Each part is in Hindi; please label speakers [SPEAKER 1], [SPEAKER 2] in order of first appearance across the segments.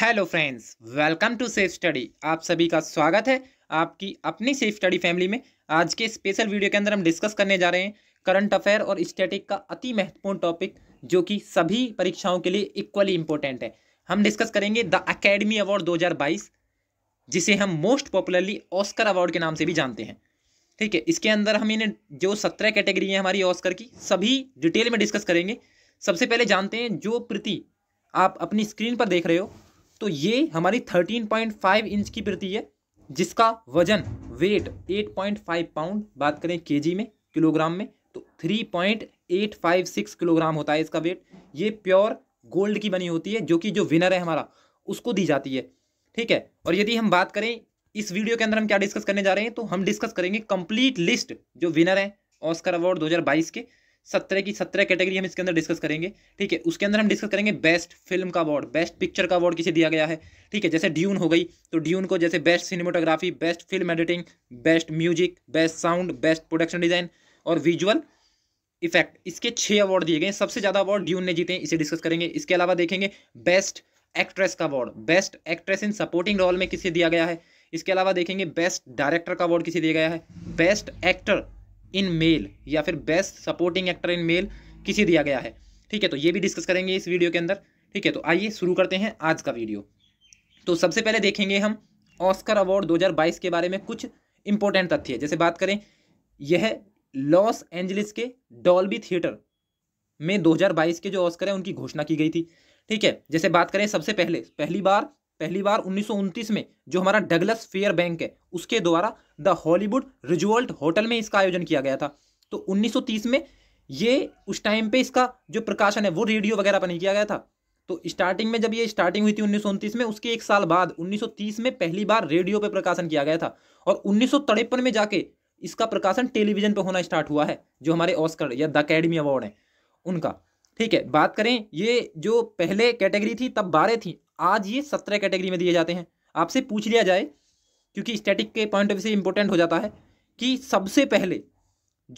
[SPEAKER 1] hello friends welcome to safe study आप सभी का स्वागत है आपकी अपनी सेफ स्टडी फैमिली में आज के स्पेशल वीडियो के अंदर हम डिस्कस करने जा रहे हैं करंट अफेयर और स्टैटिक का अति महत्वपूर्ण टॉपिक जो कि सभी परीक्षाओं के लिए इक्वली इंपॉर्टेंट है हम डिस्कस करेंगे द अकेडमी अवार्ड दो जिसे हम मोस्ट पॉपुलरली ऑस्कर अवार्ड के नाम से भी जानते हैं ठीक है इसके अंदर हम इन्हें जो सत्रह कैटेगरी है हमारी ऑस्कर की सभी डिटेल में डिस्कस करेंगे सबसे पहले जानते हैं जो प्रति आप अपनी स्क्रीन पर देख रहे हो तो ये हमारी 13.5 इंच की प्रति है जिसका वजन वेट 8.5 पाउंड बात करें केजी में किलोग्राम में तो 3.856 किलोग्राम होता है इसका वेट ये प्योर गोल्ड की बनी होती है जो कि जो विनर है हमारा उसको दी जाती है ठीक है और यदि हम बात करें इस वीडियो के अंदर हम क्या डिस्कस करने जा रहे हैं तो हम डिस्कस करेंगे कंप्लीट लिस्ट जो विनर है ऑस्कर अवार्ड 2022 के सत्रह की सत्रह कैटेगरी हम इसके अंदर डिस्कस करेंगे ठीक है उसके अंदर हम डिस्कस करेंगे बेस्ट फिल्म का अवार्ड बेस्ट पिक्चर का अवार्ड किसे दिया गया है ठीक है जैसे ड्यून हो गई तो ड्यून को जैसे best cinematography best film editing best music best sound best production design और विजुअल इफेक्ट इसके छः अवार्ड दिए गए सबसे ज़्यादा अवार्ड ड्यून ने जीते हैं इसे डिस्कस करेंगे इसके अलावा देखेंगे बेस्ट एक्ट्रेस का award best actress in supporting role में किसे दिया गया है इसके अलावा देखेंगे बेस्ट डायरेक्टर का अवार्ड किसे दिया गया है बेस्ट एक्टर इन मेल या फिर best supporting actor in male किसे दिया गया है ठीक है तो ये भी डिस्कस करेंगे इस वीडियो के अंदर ठीक है तो आइए शुरू करते हैं आज का वीडियो तो सबसे पहले देखेंगे हम ऑस्कर अवार्ड 2022 के बारे में कुछ इंपॉर्टेंट तथ्य जैसे बात करें यह लॉस एंजलिस के डॉल्बी थिएटर में 2022 के जो ऑस्कर है उनकी घोषणा की गई थी ठीक है जैसे बात करें सबसे पहले पहली बार पहली बार उन्नीस में जो हमारा डगलस फेयर बैंक है उसके द्वारा द हॉलीवुड रिजोल्ट होटल में इसका आयोजन किया गया था तो 1930 में ये उस टाइम पे इसका जो प्रकाशन है वो रेडियो वगैरह पर नहीं किया गया था तो स्टार्टिंग में जब ये स्टार्टिंग हुई थी उन्नीस में उसके एक साल बाद उन्नीस में पहली बार रेडियो पर प्रकाशन किया गया था और उन्नीस में जाके इसका प्रकाशन टेलीविजन पर होना स्टार्ट हुआ है जो हमारे ऑस्कर या द अकेडमी अवार्ड है उनका ठीक है बात करें ये जो पहले कैटेगरी थी तब बारह थी आज ये सत्रह कैटेगरी में दिए जाते हैं आपसे पूछ लिया जाए क्योंकि स्टैटिक के पॉइंट ऑफ व्यू से इंपॉर्टेंट हो जाता है कि सबसे पहले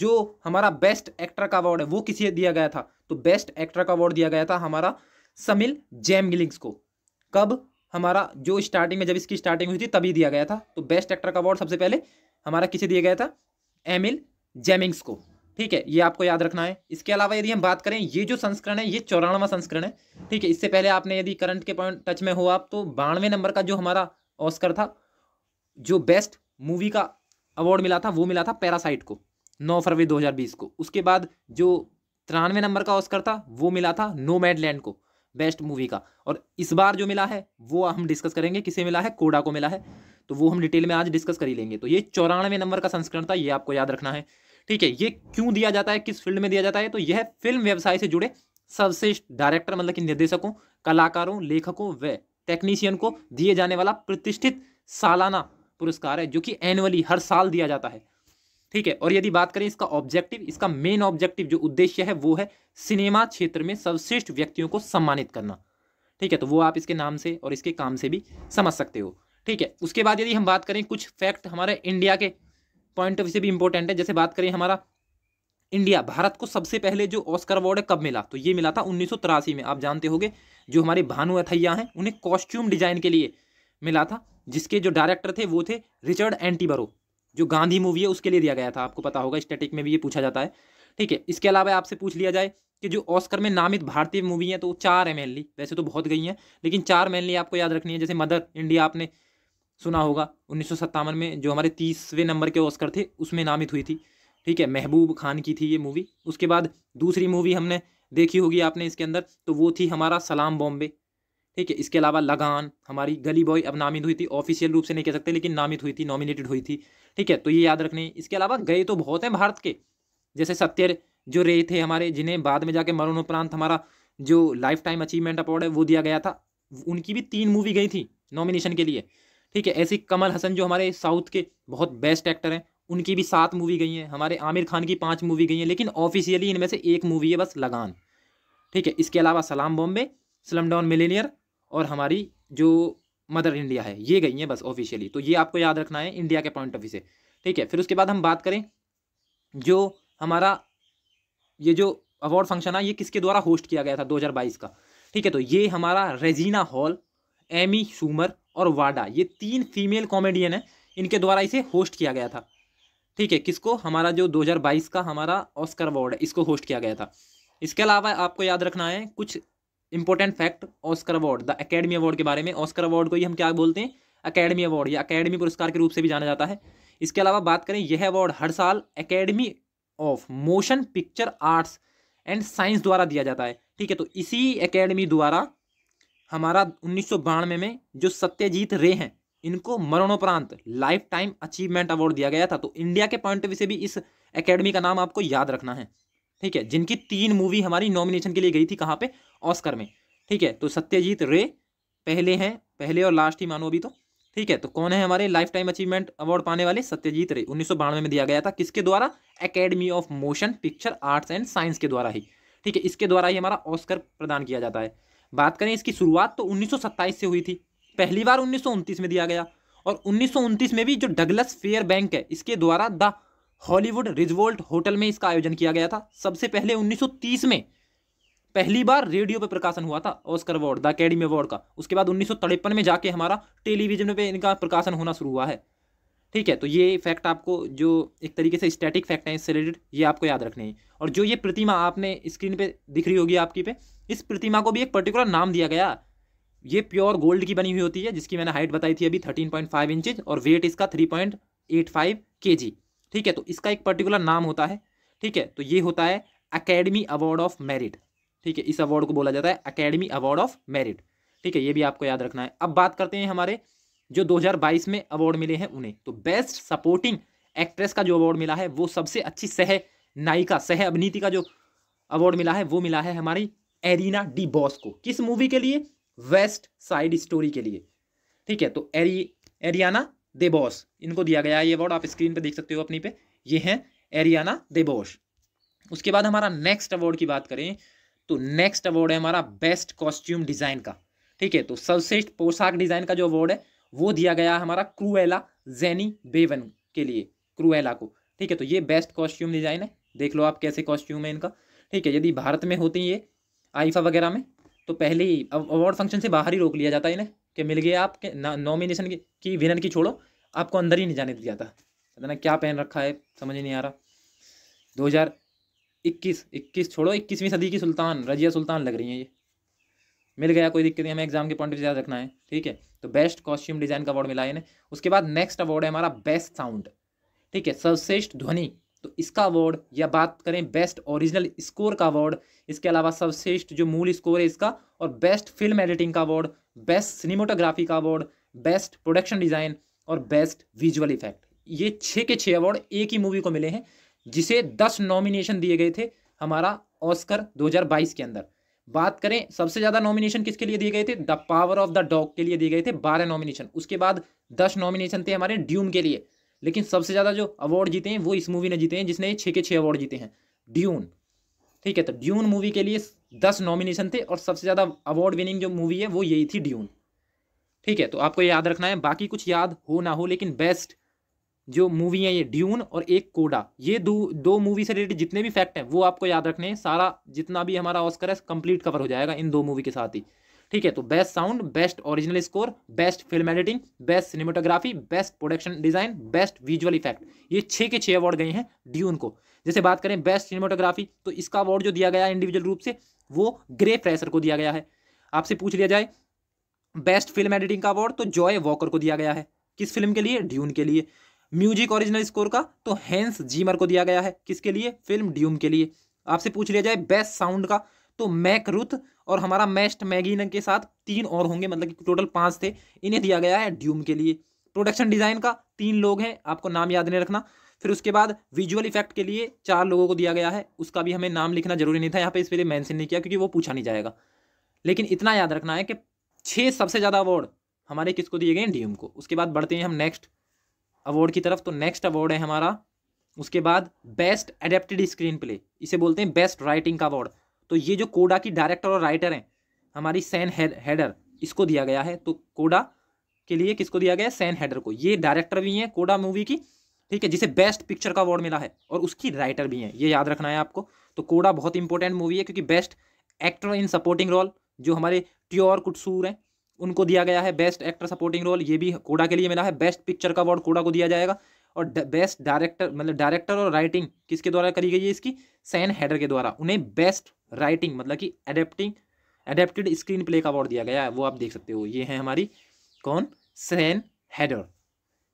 [SPEAKER 1] जो हमारा बेस्ट एक्टर का अवार्ड है वो किसे दिया गया था तो बेस्ट एक्टर का अवार्ड दिया गया था हमारा समिल जैम गिलिंग्स को कब हमारा जो स्टार्टिंग में जब इसकी स्टार्टिंग हुई थी तभी दिया गया था तो बेस्ट एक्टर का अवार्ड सबसे पहले हमारा किसे दिया गया था एमिल जैमिंग्स को ठीक है ये आपको याद रखना है इसके अलावा यदि हम बात करें ये जो संस्करण है ये चौरानवा संस्करण है ठीक है इससे पहले आपने यदि करंट के पॉइंट टच में हो आप तो बानवे नंबर का जो हमारा ऑस्कर था जो बेस्ट मूवी का अवार्ड मिला था वो मिला था पैरासाइट को नौ फरवरी बीस को उसके बाद जो तिरानवे नंबर का ऑस्कर था वो मिला था नो मैडलैंड को बेस्ट मूवी का और इस बार जो मिला है वो हम डिस्कस करेंगे किसे मिला है कोडा को मिला है तो वो हम डिटेल में आज डिस्कस कर ही लेंगे तो ये चौरानवे नंबर का संस्करण था ये आपको याद रखना है ठीक है ये क्यों दिया जाता है किस फील्ड में दिया जाता है तो यह फिल्म व्यवसाय से जुड़े सर्वश्रेष्ठ डायरेक्टर मतलब कि निर्देशकों कलाकारों लेखकों व टेक्नीशियन को दिए जाने वाला प्रतिष्ठित सालाना पुरस्कार है जो कि एनुअली हर साल दिया जाता है ठीक है और यदि बात करें इसका ऑब्जेक्टिव इसका मेन ऑब्जेक्टिव जो उद्देश्य है वो है सिनेमा क्षेत्र में सर्वश्रेष्ठ व्यक्तियों को सम्मानित करना ठीक है तो वो आप इसके नाम से और इसके काम से भी समझ सकते हो ठीक है उसके बाद यदि हम बात करें कुछ फैक्ट हमारे इंडिया के पॉइंट ऑफ व्यू से भी इंपॉर्टेंट है जैसे बात करें हमारा इंडिया भारत को सबसे पहले जो ऑस्कर अवार्ड है कब मिला तो ये मिला था उन्नीस में आप जानते होंगे जो हमारे भानु अथैया हैं उन्हें कॉस्ट्यूम डिजाइन के लिए मिला था जिसके जो डायरेक्टर थे वो थे रिचर्ड एंटीबरो जो गांधी मूवी है उसके लिए दिया गया था आपको पता होगा स्टैटिक में भी ये पूछा जाता है ठीक है इसके अलावा आपसे पूछ लिया जाए कि जो ऑस्कर में नामित भारतीय मूवी हैं तो चार है मेनली वैसे तो बहुत गई हैं लेकिन चार मेनली आपको याद रखनी है जैसे मदर इंडिया आपने सुना होगा उन्नीस में जो हमारे तीसवें नंबर के ऑस्कर थे उसमें नामित हुई थी ठीक है महबूब खान की थी ये मूवी उसके बाद दूसरी मूवी हमने देखी होगी आपने इसके अंदर तो वो थी हमारा सलाम बॉम्बे ठीक है इसके अलावा लगान हमारी गली बॉय अब नामित हुई थी ऑफिशियल रूप से नहीं कह सकते लेकिन नामित हुई थी नॉमिनेटेड हुई थी ठीक है तो ये याद रखने इसके अलावा गए तो बहुत हैं भारत के जैसे सत्य जो रे थे हमारे जिन्हें बाद में जाके मरणोपरांत हमारा जो लाइफ टाइम अचीवमेंट अपॉर्ड है वो दिया गया था उनकी भी तीन मूवी गई थी नॉमिनेशन के लिए ठीक है ऐसे कमल हसन जो हमारे साउथ के बहुत बेस्ट एक्टर हैं उनकी भी सात मूवी गई हैं हमारे आमिर खान की पाँच मूवी गई हैं लेकिन ऑफिशियली इनमें से एक मूवी है बस लगान ठीक है इसके अलावा सलाम बॉम्बे स्लम डाउन मिलेनियर और हमारी जो मदर इंडिया है ये गई हैं बस ऑफिशियली तो ये आपको याद रखना है इंडिया के पॉइंट ऑफ व्यू से ठीक है फिर उसके बाद हम बात करें जो हमारा ये जो अवार्ड फंक्शन है ये किसके द्वारा होस्ट किया गया था 2022 का ठीक है तो ये हमारा रेजीना हॉल एमी शूमर और वाडा ये तीन फीमेल कॉमेडियन है इनके द्वारा इसे होस्ट किया गया था ठीक है किसको हमारा जो 2022 का हमारा ऑस्कर अवार्ड है इसको होस्ट किया गया था इसके अलावा आपको याद रखना है कुछ important fact Oscar award the academy award के बारे में ऑस्कर अवार्ड को ही हम क्या बोलते हैं अकेडमी अवार्ड या अकेडमी पुरस्कार के रूप से भी जाना जाता है इसके अलावा बात करें यह अवार्ड हर साल academy of motion picture arts and science द्वारा दिया जाता है ठीक है तो इसी अकेडमी द्वारा हमारा उन्नीस में जो सत्यजीत रे हैं इनको मरणोपरांत लाइफ टाइम अचीवमेंट अवार्ड दिया गया था तो इंडिया के पॉइंट ऑफ व्यू से भी इस एकेडमी का नाम आपको याद रखना है ठीक है जिनकी तीन मूवी हमारी नॉमिनेशन के लिए गई थी कहाँ पे ऑस्कर में ठीक है तो सत्यजीत रे पहले हैं पहले और लास्ट ही मानो अभी तो ठीक है तो कौन है हमारे लाइफ टाइम अचीवमेंट अवार्ड पाने वाले सत्यजीत रे उन्नीस में दिया गया था किसके द्वारा academy of motion picture arts and science के द्वारा ही ठीक है इसके द्वारा ही हमारा ऑस्कर प्रदान किया जाता है बात करें इसकी शुरुआत तो उन्नीस से हुई थी पहली बार उन्नीस में दिया गया और उन्नीस में भी जो डगलस फेयर बैंक है इसके द्वारा द हॉलीवुड रिजवोल्ट होटल में इसका आयोजन किया गया था सबसे पहले 1930 में पहली बार रेडियो पर प्रकाशन हुआ था Oscar award the academy award का उसके बाद उन्नीस में जाके हमारा टेलीविजन पे इनका प्रकाशन होना शुरू हुआ है ठीक है तो ये फैक्ट आपको जो एक तरीके से स्टैटिक फैक्ट है इससे रिलेटेड ये आपको याद रखने हैं और जो ये प्रतिमा आपने स्क्रीन पे दिख रही होगी आपकी पे इस प्रतिमा को भी एक पर्टिकुलर नाम दिया गया ये प्योर गोल्ड की बनी हुई होती है जिसकी मैंने हाइट बताई थी अभी थर्टीन पॉइंट फाइव इंचज और वेट इसका three point eight five K G ठीक है तो इसका एक पर्टिकुलर नाम होता है ठीक है तो ये होता है अकेडमी अवार्ड ऑफ मेरिट ठीक है इस अवार्ड को बोला जाता है अकेडमी अवार्ड ऑफ मेरिट ठीक है ये भी आपको याद रखना है अब बात करते हैं हमारे जो 2022 में अवार्ड मिले हैं उन्हें तो बेस्ट सपोर्टिंग एक्ट्रेस का जो अवार्ड मिला है वो सबसे अच्छी सह नायिका सह अभिनीति का जो अवार्ड मिला है वो मिला है हमारी एरिना डी बॉस को किस मूवी के लिए वेस्ट साइड स्टोरी के लिए ठीक है तो एरी एरियाना दे बॉस इनको दिया गया है ये अवार्ड आप स्क्रीन पर देख सकते हो अपनी पे ये हैं एरियाना दे बॉस उसके बाद हमारा नेक्स्ट अवार्ड की बात करें तो नेक्स्ट अवार्ड है हमारा बेस्ट कॉस्ट्यूम डिज़ाइन का ठीक है तो सर्वश्रेष्ठ पोशाक डिज़ाइन का जो अवार्ड है वो दिया गया हमारा क्रूएला जैनी बेवन के लिए क्रूएला को ठीक है तो ये बेस्ट कॉस्ट्यूम डिजाइन है देख लो आप कैसे कॉस्ट्यूम है इनका ठीक है यदि भारत में होती ये आइफा वगैरह में तो पहले ही अवार्ड फंक्शन से बाहर ही रोक लिया जाता है इन्हें कि मिल गया आपके नॉमिनेशन की, की विनर की छोड़ो आपको अंदर ही नहीं जाने दिया था पता ना क्या पहन रखा है समझ नहीं आ रहा इक्कीस इक्कीस छोड़ो इक्कीसवीं सदी की सुल्तान रजिया सुल्तान लग रही हैं ये मिल गया कोई दिक्कत नहीं हमें एग्जाम के पॉइंट ऑफ याद रखना है ठीक है तो बेस्ट कॉस्ट्यूम डिजाइन का अवार्ड मिला है उसके बाद नेक्स्ट अवार्ड है हमारा बेस्ट साउंड ठीक है सर्वश्रेष्ठ ध्वनि तो इसका अवार्ड या बात करें बेस्ट ओरिजिनल स्कोर का अवार्ड इसके अलावा सर्वश्रेष्ठ जो मूल स्कोर है इसका और बेस्ट फिल्म एडिटिंग का अवार्ड बेस्ट सिनेमाटोग्राफी का अवार्ड बेस्ट प्रोडक्शन डिज़ाइन और बेस्ट विजुअल इफेक्ट ये छः के छः अवार्ड एक ही मूवी को मिले हैं जिसे दस नॉमिनेशन दिए गए थे हमारा ऑस्कर 2022 के अंदर बात करें सबसे ज्यादा नॉमिनेशन किसके लिए दिए गए थे the power of the dog के लिए दिए गए थे बारह नॉमिनेशन उसके बाद दस नॉमिनेशन थे हमारे ड्यूम के लिए लेकिन सबसे ज्यादा जो अवार्ड जीते हैं वो इस मूवी ने जीते हैं जिसने छः के छः अवार्ड जीते हैं ड्यून ठीक है तो ड्यून मूवी के लिए दस नॉमिनेशन थे और सबसे ज़्यादा अवार्ड विनिंग जो मूवी है वो यही थी ड्यून ठीक है तो आपको याद रखना है बाकी कुछ याद हो ना हो लेकिन बेस्ट जो मूवी है ये ड्यून और एक कोडा ये दो दो मूवी से रिलेटेड जितने भी फैक्ट हैं वो आपको याद रखने हैं सारा जितना भी हमारा ऑस्कर है कंप्लीट कवर हो जाएगा इन दो मूवी के साथ ही ठीक है तो best sound best original score best film editing best cinematography best production design best visual effect ये छः के छः अवार्ड गए हैं ड्यून को जैसे बात करें बेस्ट सिनेमाटोग्राफी तो इसका अवार्ड जो दिया गया है इंडिविजुअल रूप से वो ग्रे फ्रेशर को दिया गया है आपसे पूछ लिया जाए बेस्ट फिल्म एडिटिंग का अवार्ड तो जॉय वॉकर को दिया गया है किस फिल्म के लिए ड्यून के लिए म्यूजिक ओरिजिनल स्कोर का तो हैंस जीमर को दिया गया है किसके लिए फिल्म ड्यूम के लिए आपसे पूछ लिया जाए बेस्ट साउंड का तो मैक रुथ और हमारा मेस्ट मैगिन के साथ तीन और होंगे मतलब कि टोटल पांच थे इन्हें दिया गया है ड्यूम के लिए प्रोडक्शन डिजाइन का तीन लोग हैं आपको नाम याद नहीं रखना फिर उसके बाद विजुअल इफेक्ट के लिए चार लोगों को दिया गया है उसका भी हमें नाम लिखना जरूरी नहीं था यहाँ पे इस लिए मैंसन नहीं किया क्योंकि वो पूछा नहीं जाएगा लेकिन इतना याद रखना है कि छः सबसे ज़्यादा अवार्ड हमारे किसको दिए गए ड्यूम को उसके बाद बढ़ते हैं हम नेक्स्ट अवार्ड की तरफ तो नेक्स्ट अवार्ड है हमारा उसके बाद बेस्ट एडेप्टेड स्क्रीन प्ले इसे बोलते हैं बेस्ट राइटिंग का अवार्ड तो ये जो कोडा की डायरेक्टर और राइटर हैं हमारी सैन हैडर इसको दिया गया है तो कोडा के लिए किसको दिया गया है सैन हैडर को ये डायरेक्टर भी हैं कोडा मूवी की ठीक है जिसे बेस्ट पिक्चर का अवार्ड मिला है और उसकी राइटर भी हैं ये याद रखना है आपको तो कोडा बहुत इंपॉर्टेंट मूवी है क्योंकि best actor in supporting role जो हमारे ट्योर कुटसूर हैं उनको दिया गया है बेस्ट एक्टर सपोर्टिंग रोल ये भी कोडा के लिए मिला है बेस्ट पिक्चर का अवार्ड कोडा को दिया जाएगा और बेस्ट डायरेक्टर मतलब डायरेक्टर और राइटिंग किसके द्वारा करी गई है इसकी सैन हैडर के द्वारा उन्हें बेस्ट राइटिंग मतलब कि एडेप्टिंग एडेप्टेड स्क्रीन प्ले का अवार्ड दिया गया है वो आप देख सकते हो ये है हमारी कौन सैन हैडर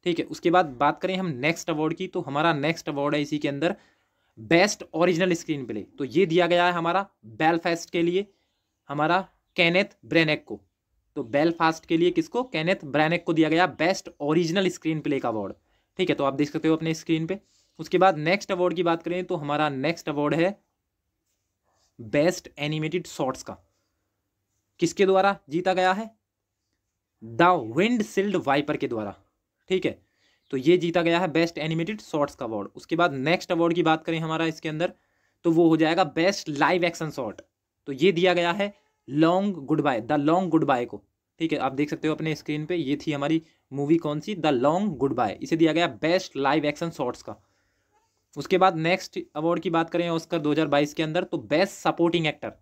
[SPEAKER 1] ठीक है उसके बाद बात करें हम नेक्स्ट अवार्ड की तो हमारा नेक्स्ट अवार्ड है इसी के अंदर बेस्ट ओरिजिनल स्क्रीन प्ले तो ये दिया गया है हमारा बेलफेस्ट के लिए हमारा कैनेथ ब्रेनेक को तो बेलफास्ट के लिए किसको कैनेथ ब्रैनेक को दिया गया बेस्ट ओरिजिनल स्क्रीन प्ले का अवार्ड ठीक है तो आप देख सकते हो अपने स्क्रीन पे उसके बाद नेक्स्ट अवार्ड की बात करें तो हमारा नेक्स्ट अवार्ड है बेस्ट एनिमेटेड शॉर्ट्स का किसके द्वारा जीता गया है द विंड सिल्ड वाइपर के द्वारा ठीक है तो ये जीता गया है बेस्ट एनिमेटेड शॉर्ट्स का अवार्ड उसके बाद नेक्स्ट अवार्ड की बात करें हमारा इसके अंदर तो वो हो जाएगा बेस्ट लाइव एक्शन शॉर्ट तो ये दिया गया है long goodbye the long goodbye को ठीक है आप देख सकते हो अपने स्क्रीन पे ये थी हमारी मूवी कौन सी द लॉन्ग गुड बाय इसे दिया गया बेस्ट लाइव एक्शन शॉर्ट्स का उसके बाद नेक्स्ट अवार्ड की बात करें ऑस्कर 2022 के अंदर तो बेस्ट सपोर्टिंग एक्टर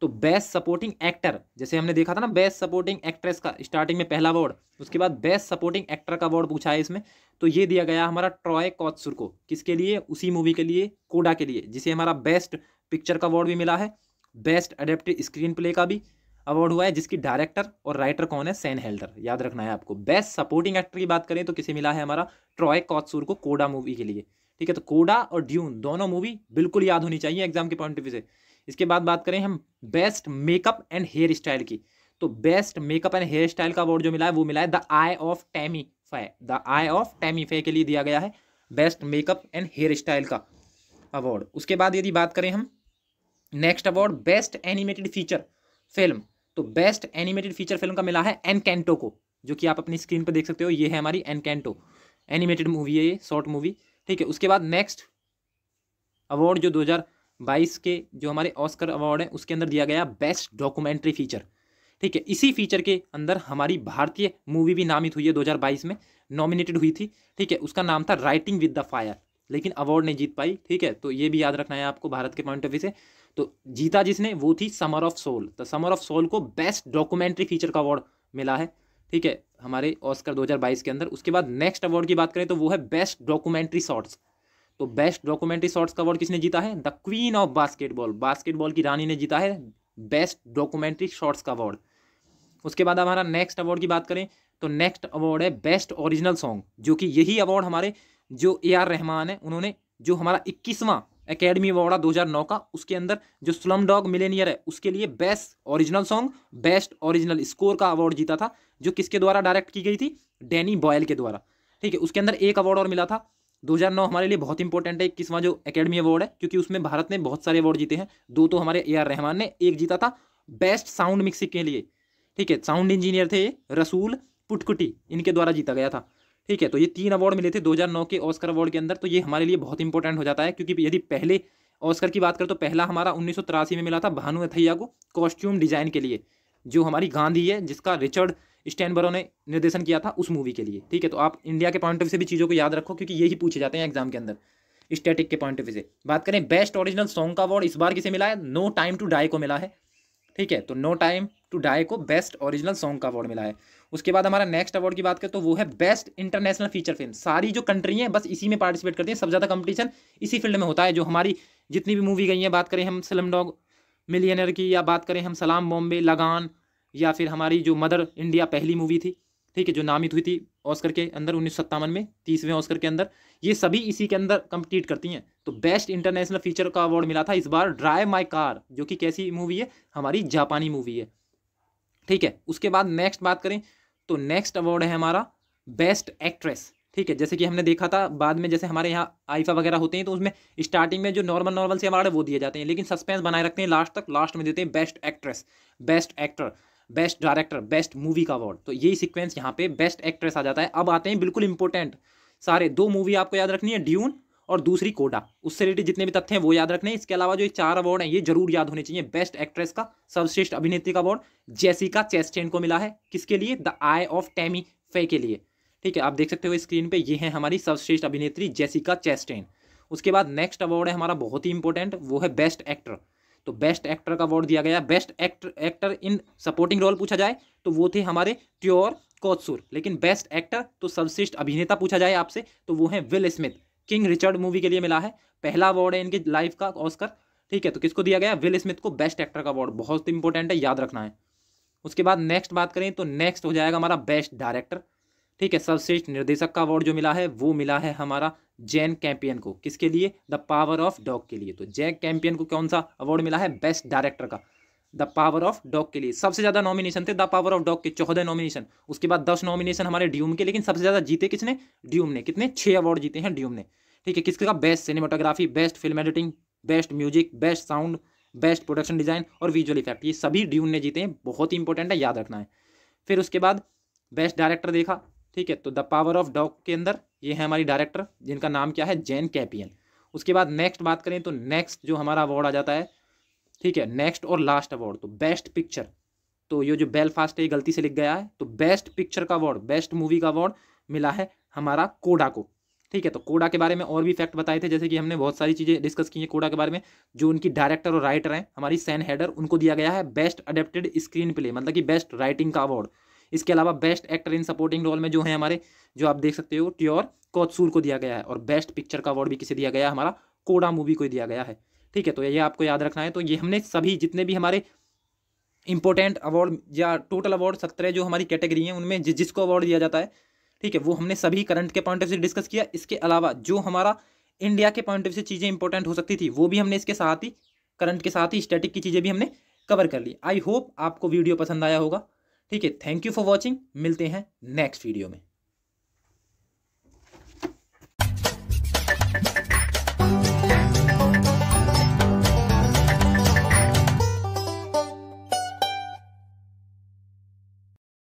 [SPEAKER 1] तो बेस्ट सपोर्टिंग एक्टर जैसे हमने देखा था ना बेस्ट सपोर्टिंग एक्ट्रेस का स्टार्टिंग में पहला अवार्ड उसके बाद बेस्ट सपोर्टिंग एक्टर का अवार्ड पूछा है इसमें तो ये दिया गया हमारा ट्रॉय कॉत्सुर को किसके लिए उसी मूवी के लिए कोडा के लिए जिसे हमारा बेस्ट पिक्चर का अवार्ड भी मिला है बेस्ट अडेप्टिव स्क्रीन प्ले का भी अवार्ड हुआ है जिसकी डायरेक्टर और राइटर कौन है सैन हेल्डर याद रखना है आपको बेस्ट सपोर्टिंग एक्टर की बात करें तो किसे मिला है हमारा ट्रॉय कॉत्सूर को कोडा मूवी के लिए ठीक है तो कोडा और ड्यून दोनों मूवी बिल्कुल याद होनी चाहिए एग्जाम के पॉइंट ऑफ व्यू से इसके बाद बात करें हम best makeup and hairstyle की तो best makeup and hairstyle का अवार्ड जो मिला है वो मिला है the eye of Tammy Faye the eye of Tammy Faye के लिए दिया गया है best makeup and hairstyle का अवार्ड उसके बाद यदि बात करें हम next award best animated feature film तो बेस्ट एनिमेटेड फीचर फिल्म का मिला है एनकैंटो को जो कि आप अपनी स्क्रीन पर देख सकते हो ये है हमारी एनकैंटो एनिमेटेड मूवी है ये शॉर्ट मूवी ठीक है उसके बाद नेक्स्ट अवार्ड जो 2022 के जो हमारे ऑस्कर अवार्ड है उसके अंदर दिया गया बेस्ट डॉक्यूमेंट्री फीचर ठीक है इसी फीचर के अंदर हमारी भारतीय मूवी भी नामित हुई है 2022 में नॉमिनेटेड हुई थी ठीक है उसका नाम था राइटिंग विद द फायर लेकिन अवार्ड नहीं जीत पाई ठीक है तो ये भी याद रखना है आपको भारत के पॉइंट ऑफ व्यू से तो जीता जिसने वो थी समर ऑफ सोल तो समर ऑफ सोल को बेस्ट डॉक्यूमेंट्री फीचर का अवार्ड मिला है ठीक है हमारे ऑस्कर 2022 के अंदर उसके बाद नेक्स्ट अवार्ड की बात करें तो वो है बेस्ट डॉक्यूमेंट्री शॉर्ट्स तो बेस्ट डॉक्यूमेंट्री शॉर्ट्स का अवार्ड किसने जीता है the queen of basketball basketball की रानी ने जीता है बेस्ट डॉक्यूमेंट्री शॉर्ट्स का अवार्ड उसके बाद हमारा नेक्स्ट अवार्ड की बात करें तो नेक्स्ट अवार्ड है बेस्ट ओरिजिनल सॉन्ग जो कि यही अवार्ड हमारे जो ए आर रहमान है उन्होंने जो हमारा इक्कीसवां एकेडमी अवार्ड 2009 का उसके अंदर जो स्लम डॉग मिलेनियर है उसके लिए best original song best original score का अवार्ड जीता था जो किसके द्वारा डायरेक्ट की गई थी डैनी बॉयल के द्वारा ठीक है उसके अंदर एक अवार्ड और मिला था 2009 हमारे लिए बहुत इंपॉर्टेंट है किसवा जो एकेडमी अवार्ड है क्योंकि उसमें भारत ने बहुत सारे अवार्ड जीते हैं दो तो हमारे ए आर रहमान ने एक जीता था बेस्ट साउंड मिक्सिंग के लिए ठीक है साउंड इंजीनियर थे रसूल पुटकुटी इनके द्वारा जीता गया था ठीक है तो ये तीन अवार्ड मिले थे 2009 के ऑस्कर अवार्ड के अंदर तो ये हमारे लिए बहुत इंपॉर्टेंट हो जाता है क्योंकि यदि पहले ऑस्कर की बात करें तो पहला हमारा उन्नीस में मिला था भानु अथैया को कॉस्ट्यूम डिजाइन के लिए जो हमारी गांधी है जिसका रिचर्ड स्टैनबरो ने निर्देशन किया था उस मूवी के लिए ठीक है तो आप इंडिया के पॉइंट ऑफ व्यू से भी चीज़ों को याद रखो क्योंकि यही पूछे जाते हैं एग्जाम के अंदर स्टैटिक के पॉइंट ऑफ व्यू से बात करें बेस्ट ओरिजिनल सॉन्ग का अवार्ड इस बार किसे मिला है नो टाइम टू डाई को मिला है ठीक है तो नो टाइम टू डाई को बेस्ट ओरिजिनल सॉन्ग का अवार्ड मिला है उसके बाद हमारा नेक्स्ट अवार्ड की बात करें तो वो है बेस्ट इंटरनेशनल फीचर फिल्म सारी जो कंट्री हैं बस इसी में पार्टिसिपेट करती हैं सबसे ज़्यादा कंपटीशन इसी फील्ड में होता है जो हमारी जितनी भी मूवी गई हैं बात करें हम सलम डॉग मिलियनर की या बात करें हम सलाम बॉम्बे लगान या फिर हमारी जो मदर इंडिया पहली मूवी थी ठीक है जो नामित हुई थी ऑस्कर के अंदर उन्नीस में तीसवें ऑस्कर के अंदर ये सभी इसी के अंदर कम्पीट करती हैं तो बेस्ट इंटरनेशनल फीचर का अवार्ड मिला था इस बार ड्राइव माई कार जो कि कैसी मूवी है हमारी जापानी मूवी है ठीक है उसके बाद नेक्स्ट बात करें तो नेक्स्ट अवार्ड है हमारा बेस्ट एक्ट्रेस ठीक है जैसे कि हमने देखा था बाद में जैसे हमारे यहाँ आइफा वगैरह होते हैं तो उसमें स्टार्टिंग में जो नॉर्मल नॉर्मल से अवार्ड है वो दिए जाते हैं लेकिन सस्पेंस बनाए रखते हैं लास्ट तक लास्ट में देते हैं best actress best actor best director best movie का अवार्ड तो यही सिक्वेंस यहाँ पे बेस्ट एक्ट्रेस आ जाता है अब आते हैं बिल्कुल इंपॉर्टेंट सारे दो मूवी आपको याद रखनी है ड्यून और दूसरी कोटा उससे रिलेटेड जितने भी तथ्य हैं वो याद रखने इसके अलावा जो ये चार अवार्ड हैं ये जरूर याद होने चाहिए बेस्ट एक्ट्रेस का सर्वश्रेष्ठ अभिनेत्री का अवार्ड जेसिका चेस्टेन को मिला है किसके लिए the eye of Tammy Faye के लिए ठीक है आप देख सकते हो स्क्रीन पर ये है हमारी सर्वश्रेष्ठ अभिनेत्री जेसिका चेस्टेन उसके बाद नेक्स्ट अवार्ड है हमारा बहुत ही इंपॉर्टेंट वो है बेस्ट एक्टर तो बेस्ट एक्टर का अवार्ड दिया गया best actor actor in supporting role पूछा जाए तो वो थे हमारे त्योर कौतसुर लेकिन बेस्ट एक्टर तो सर्वश्रेष्ठ अभिनेता पूछा जाए आपसे तो वो है Will Smith King Richard movie के लिए मिला है पहला अवार्ड है इनकी लाइफ का ऑस्कर ठीक है तो किसको दिया गया विल स्मिथ को बेस्ट एक्टर का अवार्ड बहुत इंपॉर्टेंट है याद रखना है उसके बाद नेक्स्ट बात करें तो नेक्स्ट हो जाएगा हमारा बेस्ट डायरेक्टर ठीक है सर्वश्रेष्ठ निर्देशक का अवार्ड जो मिला है वो मिला है हमारा जैन कैंपियन को किसके लिए द पावर ऑफ डॉग के लिए तो जैन कैंपियन को कौन सा अवार्ड मिला है बेस्ट डायरेक्टर का द पावर ऑफ डॉग के लिए सबसे ज्यादा नॉमिनेशन थे द पावर ऑफ डॉग के चौदह नॉमिनेशन उसके बाद दस नॉमिनेशन हमारे ड्यूम के लेकिन सबसे ज्यादा जीते किसने ड्यूम ने कितने छह अवार्ड जीते हैं ड्यूम ने ठीक है किसके का best cinematography best film editing best music best sound best production design और विजुअल इफेक्ट ये सभी ड्यून ने जीते हैं बहुत ही इंपॉर्टेंट है याद रखना है फिर उसके बाद बेस्ट डायरेक्टर देखा ठीक है तो द पावर ऑफ डॉग के अंदर ये है हमारी डायरेक्टर जिनका नाम क्या है जैन कैपियन उसके बाद नेक्स्ट बात करें तो नेक्स्ट जो हमारा अवार्ड आ जाता है ठीक है नेक्स्ट और लास्ट अवार्ड तो बेस्ट पिक्चर तो ये जो बेलफास्ट है ये गलती से लिख गया है तो बेस्ट पिक्चर का अवार्ड बेस्ट मूवी का अवार्ड मिला है हमारा कोडा को ठीक है तो कोडा के बारे में और भी फैक्ट बताए थे जैसे कि हमने बहुत सारी चीज़ें डिस्कस की हैं कोडा के बारे में जो उनकी डायरेक्टर और राइटर हैं हमारी सैन हैडर उनको दिया गया है बेस्ट अडेप्टेड स्क्रीन प्ले मतलब कि बेस्ट राइटिंग का अवार्ड इसके अलावा best actor in supporting role में जो है हमारे जो आप देख सकते हो ट्योर कौतसूर को दिया गया है और बेस्ट पिक्चर का अवार्ड भी किसे दिया गया है हमारा कोडा मूवी को दिया गया है ठीक है तो ये आपको याद रखना है तो ये हमने सभी जितने भी हमारे इंपॉर्टेंट अवार्ड या टोटल अवार्ड सत्रह जो हमारी कैटेगरी हैं उनमें जि, जिसको अवार्ड दिया जाता है ठीक है वो हमने सभी करंट के पॉइंट ऑफ व्यू डिस्कस किया इसके अलावा जो हमारा इंडिया के पॉइंट ऑफ व्यू से चीज़ें इंपॉर्टेंट हो सकती थी वो भी हमने इसके साथ ही करंट के साथ ही स्टैटिक की चीज़ें भी हमने कवर कर ली आई होप आपको वीडियो पसंद आया होगा ठीक है थैंक यू फॉर वॉचिंग मिलते हैं नेक्स्ट वीडियो में